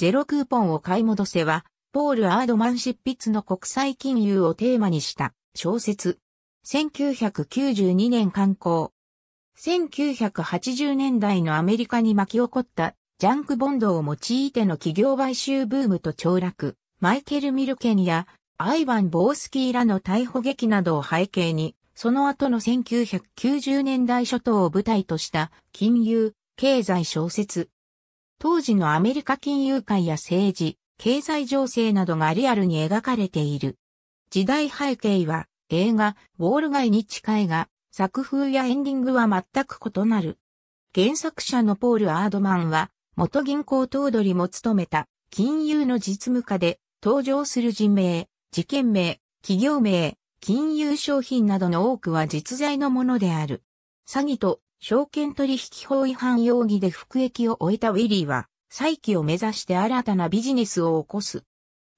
ゼロクーポンを買い戻せは、ポール・アードマン執筆の国際金融をテーマにした小説。1992年刊行。1980年代のアメリカに巻き起こったジャンクボンドを用いての企業買収ブームと凋落、マイケル・ミルケンやアイヴァン・ボースキーらの逮捕劇などを背景に、その後の1990年代初頭を舞台とした金融、経済小説、当時のアメリカ金融界や政治、経済情勢などがリアルに描かれている。時代背景は映画、ウォール街に近いが、作風やエンディングは全く異なる。原作者のポール・アードマンは、元銀行頭取も務めた、金融の実務家で、登場する人名、事件名、企業名、金融商品などの多くは実在のものである。詐欺と証券取引法違反容疑で服役を終えたウィリーは、再起を目指して新たなビジネスを起こす。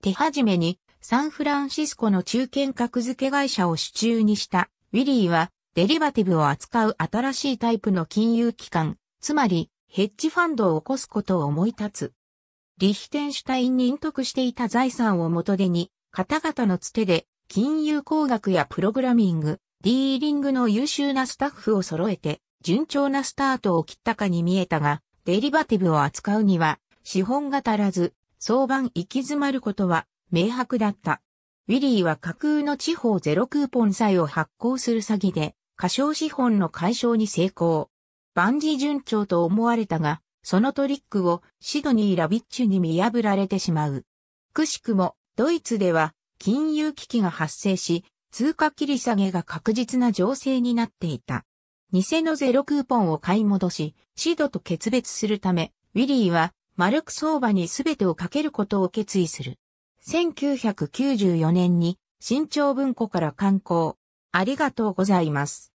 手始めに、サンフランシスコの中堅格付け会社を手中にした、ウィリーは、デリバティブを扱う新しいタイプの金融機関、つまり、ヘッジファンドを起こすことを思い立つ。リヒテンシュタインに隠匿していた財産を元手に、方々のつてで、金融工学やプログラミング、ディーリングの優秀なスタッフを揃えて、順調なスタートを切ったかに見えたが、デリバティブを扱うには、資本が足らず、相場行き詰まることは明白だった。ウィリーは架空の地方ゼロクーポン債を発行する詐欺で、過小資本の解消に成功。万事順調と思われたが、そのトリックをシドニー・ラビッチュに見破られてしまう。くしくも、ドイツでは金融危機が発生し、通貨切り下げが確実な情勢になっていた。偽のゼロクーポンを買い戻し、シードと決別するため、ウィリーはマルク相場に全てをかけることを決意する。1994年に新潮文庫から刊行。ありがとうございます。